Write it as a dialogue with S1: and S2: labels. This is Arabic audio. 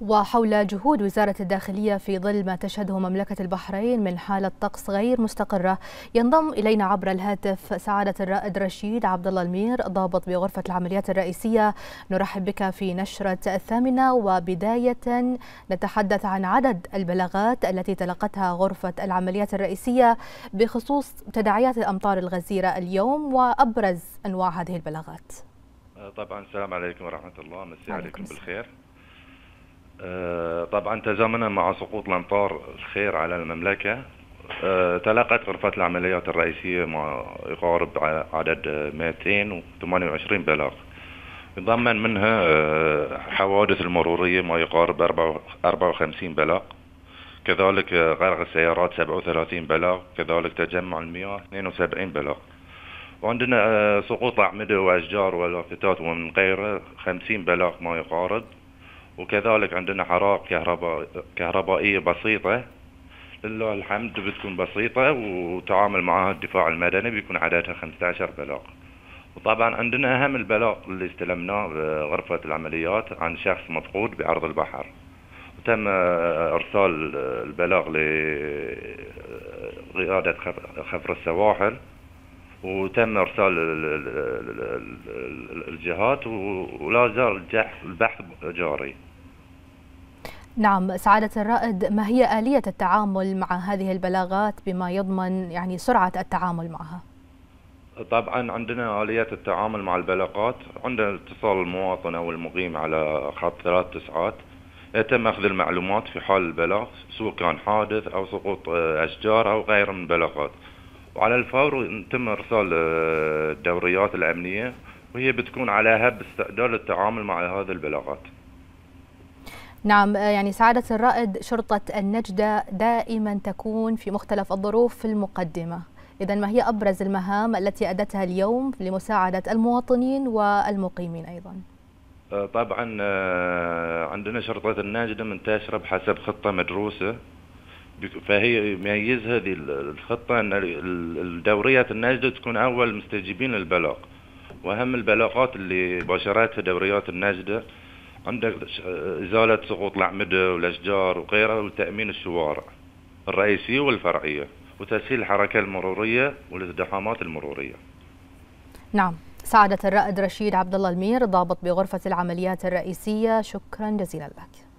S1: وحول جهود وزارة الداخلية في ظل ما تشهده مملكة البحرين من حالة طقس غير مستقرة ينضم إلينا عبر الهاتف سعادة الرائد رشيد عبد الله المير ضابط بغرفة العمليات الرئيسية نرحب بك في نشرة الثامنة وبداية نتحدث عن عدد البلاغات التي تلقتها غرفة العمليات الرئيسية بخصوص تداعيات الأمطار الغزيرة اليوم وأبرز أنواع هذه البلاغات
S2: طبعا السلام عليكم ورحمة الله مساء عليكم, عليكم بالخير آه، طبعا تزامنا مع سقوط الامطار الخير على المملكه آه، تلقت غرفة العمليات الرئيسية مع يقارب عدد 228 بلاغ يضمن منها آه، حوادث المرورية ما يقارب 54 بلاغ كذلك غرق السيارات 37 بلاغ كذلك تجمع المياه 72 بلاغ وعندنا سقوط أعمدة وأشجار ولافتات ومن غيره 50 بلاغ ما يقارب وكذلك عندنا حرائق كهرباء كهربائيه بسيطه لله الحمد بتكون بسيطه وتعامل معها الدفاع المدني بيكون عددها 15 بلاغ وطبعا عندنا اهم البلاغ اللي استلمناه بغرفه العمليات عن شخص مفقود بعرض البحر تم آه، ارسال البلاغ لقياده آه، خفر السواحل وتم ارسال الجهات ولا زال البحث جاري
S1: نعم سعادة الرائد ما هي آلية التعامل مع هذه البلاغات بما يضمن يعني سرعة التعامل معها؟
S2: طبعا عندنا آليات التعامل مع البلاغات عندنا اتصال المواطن أو المقيم على خط ثلاث تسعات يتم أخذ المعلومات في حال البلاغ سواء كان حادث أو سقوط آه، أشجار أو غيره من البلاغات وعلى الفور يتم ارسال آه، الدوريات الامنيه وهي بتكون على هب استعداد للتعامل مع هذه البلاغات
S1: نعم آه، يعني سعادة الرائد شرطة النجدة دائما تكون في مختلف الظروف في المقدمة إذا ما هي أبرز المهام التي أدتها اليوم لمساعدة المواطنين والمقيمين أيضا
S2: آه، طبعا عندنا شرطة النجدة منتشرة بحسب خطة مدروسة فهي يميز هذه الخطة أن الدوريات الناجدة تكون أول مستجيبين للبلاغ وأهم البلاغات اللي باشرتها دوريات الناجدة عندك إزالة سقوط الأعمدة والأشجار وغيرها وتأمين الشوارع الرئيسية والفرعية وتسهيل الحركة المرورية والازدحامات المرورية
S1: نعم سعادة الرائد رشيد عبد الله المير ضابط بغرفة العمليات الرئيسية شكرا جزيلا لك